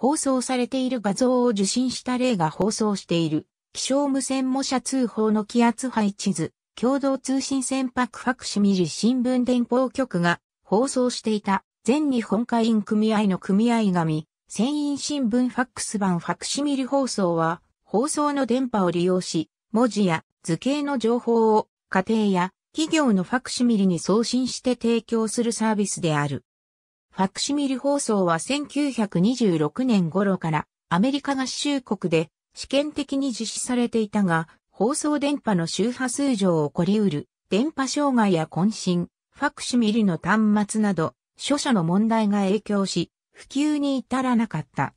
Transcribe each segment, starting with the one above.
放送されている画像を受信した例が放送している、気象無線模写通報の気圧配置図、共同通信船舶ファクシミリ新聞電報局が放送していた、全日本会員組合の組合紙、船員新聞ファックス版ファクシミリ放送は、放送の電波を利用し、文字や図形の情報を家庭や企業のファクシミリに送信して提供するサービスである。ファクシミリ放送は1926年頃からアメリカ合衆国で試験的に実施されていたが、放送電波の周波数上起こり得る電波障害や渾身、ファクシミリの端末など、著者の問題が影響し、普及に至らなかった。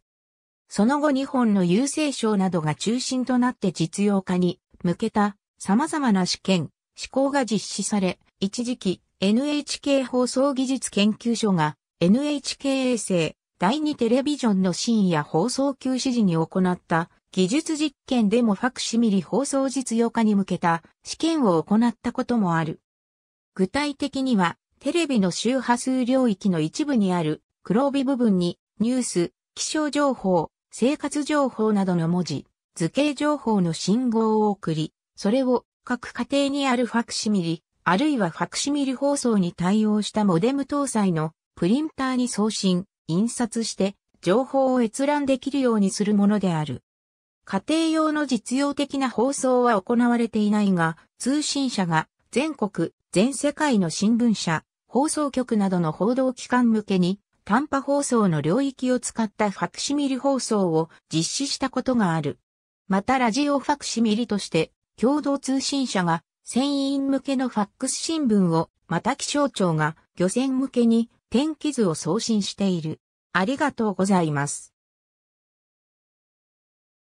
その後日本の郵政省などが中心となって実用化に向けた様々な試験、試行が実施され、一時期 NHK 放送技術研究所が NHK 衛星第2テレビジョンの深夜放送休止時に行った技術実験でもファクシミリ放送実用化に向けた試験を行ったこともある。具体的にはテレビの周波数領域の一部にある黒帯部分にニュース、気象情報、生活情報などの文字、図形情報の信号を送り、それを各家庭にあるファクシミリ、あるいはファクシミリ放送に対応したモデム搭載のプリンターに送信、印刷して、情報を閲覧できるようにするものである。家庭用の実用的な放送は行われていないが、通信社が全国、全世界の新聞社、放送局などの報道機関向けに、短波放送の領域を使ったファクシミリ放送を実施したことがある。またラジオファクシミリとして、共同通信社が船員向けのファックス新聞を、また気象庁が漁船向けに天気図を送信している。ありがとうございます。